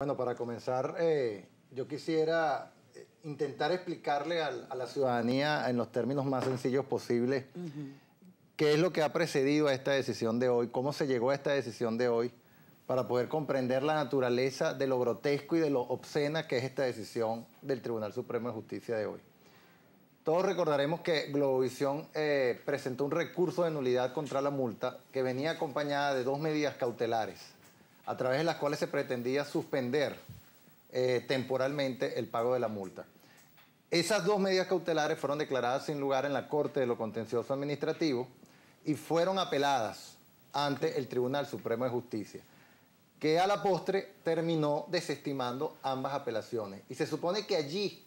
Bueno, para comenzar, eh, yo quisiera eh, intentar explicarle a, la ciudadanía en los términos más sencillos posibles qué es lo que ha precedido a esta decisión de hoy, cómo se llegó a esta decisión de hoy, para poder comprender la naturaleza de lo grotesco y de lo obscena que es esta decisión del Tribunal Supremo de Justicia de hoy. Todos recordaremos que Globovisión eh, presentó un recurso de nulidad contra la multa que venía acompañada de dos medidas cautelares a través de las cuales se pretendía suspender eh, temporalmente el pago de la multa. Esas dos medidas cautelares fueron declaradas sin lugar en la Corte de lo Contencioso Administrativo y fueron apeladas ante el Tribunal Supremo de Justicia, que a la postre terminó desestimando ambas apelaciones. Y se supone que allí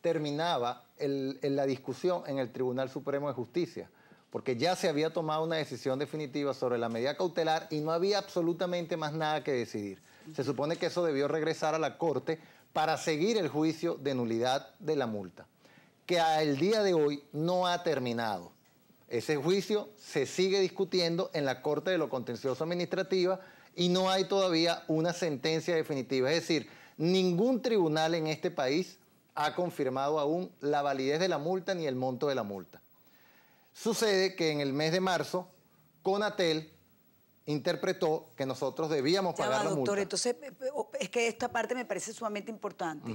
terminaba la discusión en el Tribunal Supremo de Justicia porque ya se había tomado una decisión definitiva sobre la medida cautelar y no había absolutamente más nada que decidir. Se supone que eso debió regresar a la Corte para seguir el juicio de nulidad de la multa, que al día de hoy no ha terminado. Ese juicio se sigue discutiendo en la Corte de lo Contencioso Administrativa y no hay todavía una sentencia definitiva. Es decir, ningún tribunal en este país ha confirmado aún la validez de la multa ni el monto de la multa. Sucede que en el mes de marzo, Conatel interpretó que nosotros debíamos pagar va, doctor, entonces es que esta parte me parece sumamente importante.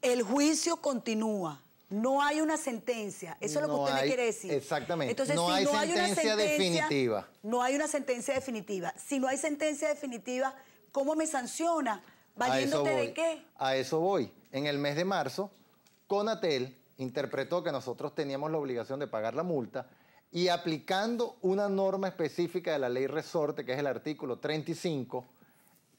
El juicio continúa. No hay una sentencia. Eso es lo que usted me quiere decir. Exactamente. Entonces, no hay no hay una sentencia definitiva. No hay una sentencia definitiva. Si no hay sentencia definitiva, ¿cómo me sanciona? ¿Valiéndote de qué? A eso voy. En el mes de marzo, Conatel interpretó que nosotros teníamos la obligación de pagar la multa y aplicando una norma específica de la ley resorte, que es el artículo 35,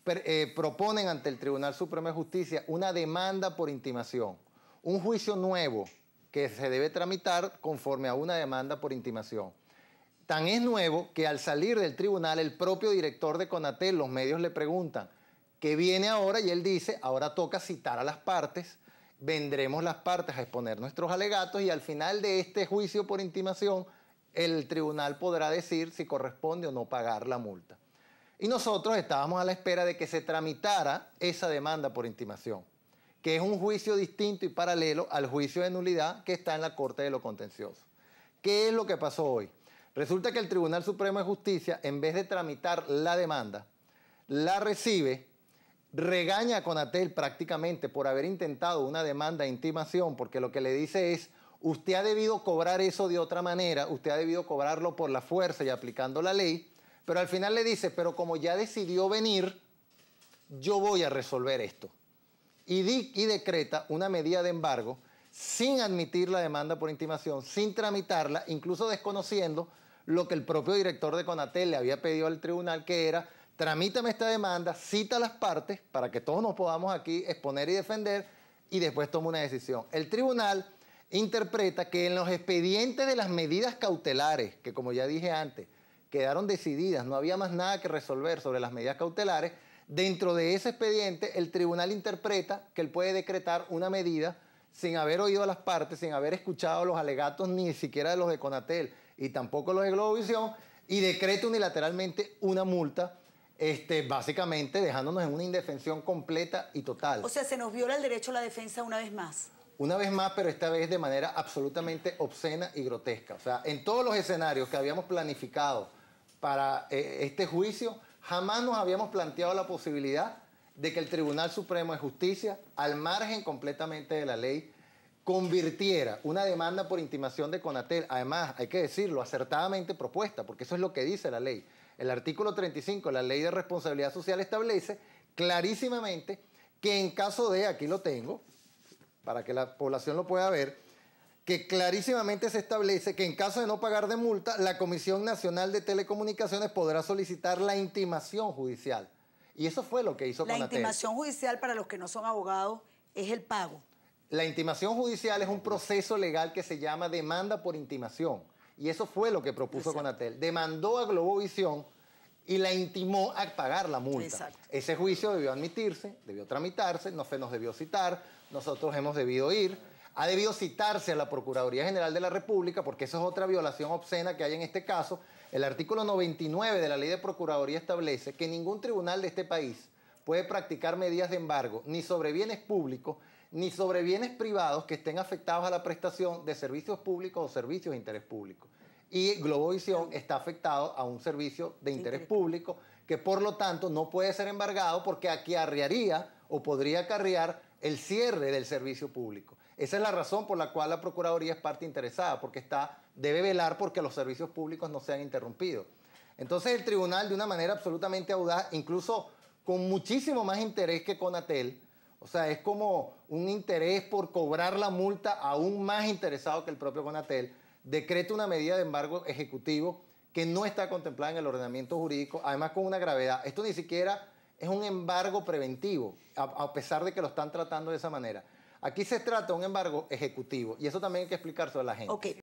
eh, proponen ante el Tribunal Supremo de Justicia una demanda por intimación, un juicio nuevo que se debe tramitar conforme a una demanda por intimación. Tan es nuevo que al salir del tribunal el propio director de Conatel, los medios le preguntan qué viene ahora y él dice, ahora toca citar a las partes vendremos las partes a exponer nuestros alegatos y al final de este juicio por intimación, el tribunal podrá decir si corresponde o no pagar la multa. Y nosotros estábamos a la espera de que se tramitara esa demanda por intimación, que es un juicio distinto y paralelo al juicio de nulidad que está en la Corte de lo Contencioso. ¿Qué es lo que pasó hoy? Resulta que el Tribunal Supremo de Justicia, en vez de tramitar la demanda, la recibe regaña a Conatel prácticamente por haber intentado una demanda de intimación, porque lo que le dice es, usted ha debido cobrar eso de otra manera, usted ha debido cobrarlo por la fuerza y aplicando la ley, pero al final le dice, pero como ya decidió venir, yo voy a resolver esto. Y, y decreta una medida de embargo sin admitir la demanda por intimación, sin tramitarla, incluso desconociendo lo que el propio director de Conatel le había pedido al tribunal, que era tramítame esta demanda, cita las partes para que todos nos podamos aquí exponer y defender y después toma una decisión. El tribunal interpreta que en los expedientes de las medidas cautelares, que como ya dije antes, quedaron decididas, no había más nada que resolver sobre las medidas cautelares, dentro de ese expediente el tribunal interpreta que él puede decretar una medida sin haber oído a las partes, sin haber escuchado los alegatos ni siquiera de los de Conatel y tampoco los de Globovisión, y decreta unilateralmente una multa este, básicamente dejándonos en una indefensión completa y total. O sea, se nos viola el derecho a la defensa una vez más. Una vez más, pero esta vez de manera absolutamente obscena y grotesca. O sea, en todos los escenarios que habíamos planificado para eh, este juicio, jamás nos habíamos planteado la posibilidad de que el Tribunal Supremo de Justicia, al margen completamente de la ley, convirtiera una demanda por intimación de Conatel, además hay que decirlo, acertadamente propuesta, porque eso es lo que dice la ley, el artículo 35 de la Ley de Responsabilidad Social establece clarísimamente que en caso de, aquí lo tengo, para que la población lo pueda ver, que clarísimamente se establece que en caso de no pagar de multa, la Comisión Nacional de Telecomunicaciones podrá solicitar la intimación judicial. Y eso fue lo que hizo la La intimación judicial, para los que no son abogados, es el pago. La intimación judicial es un proceso legal que se llama demanda por intimación. Y eso fue lo que propuso Conatel. Demandó a Globovisión y la intimó a pagar la multa. Ese juicio debió admitirse, debió tramitarse, nos debió citar, nosotros hemos debido ir. Ha debido citarse a la Procuraduría General de la República, porque eso es otra violación obscena que hay en este caso. El artículo 99 de la Ley de Procuraduría establece que ningún tribunal de este país puede practicar medidas de embargo ni sobre bienes públicos ni sobre bienes privados que estén afectados a la prestación de servicios públicos o servicios de interés público. Y Globovisión está afectado a un servicio de interés, público que por lo tanto no puede ser embargado porque aquí arrearía o podría acarrear el cierre del servicio público. Esa es la razón por la cual la Procuraduría es parte interesada, porque está, debe velar porque los servicios públicos no sean interrumpidos. Entonces el tribunal, de una manera absolutamente audaz, incluso con muchísimo más interés que Conatel, o sea, es como un interés por cobrar la multa aún más interesado que el propio Conatel. Decreta una medida de embargo ejecutivo que no está contemplada en el ordenamiento jurídico, además con una gravedad. Esto ni siquiera es un embargo preventivo, a, pesar de que lo están tratando de esa manera. Aquí se trata de un embargo ejecutivo y eso también hay que explicárselo a la gente.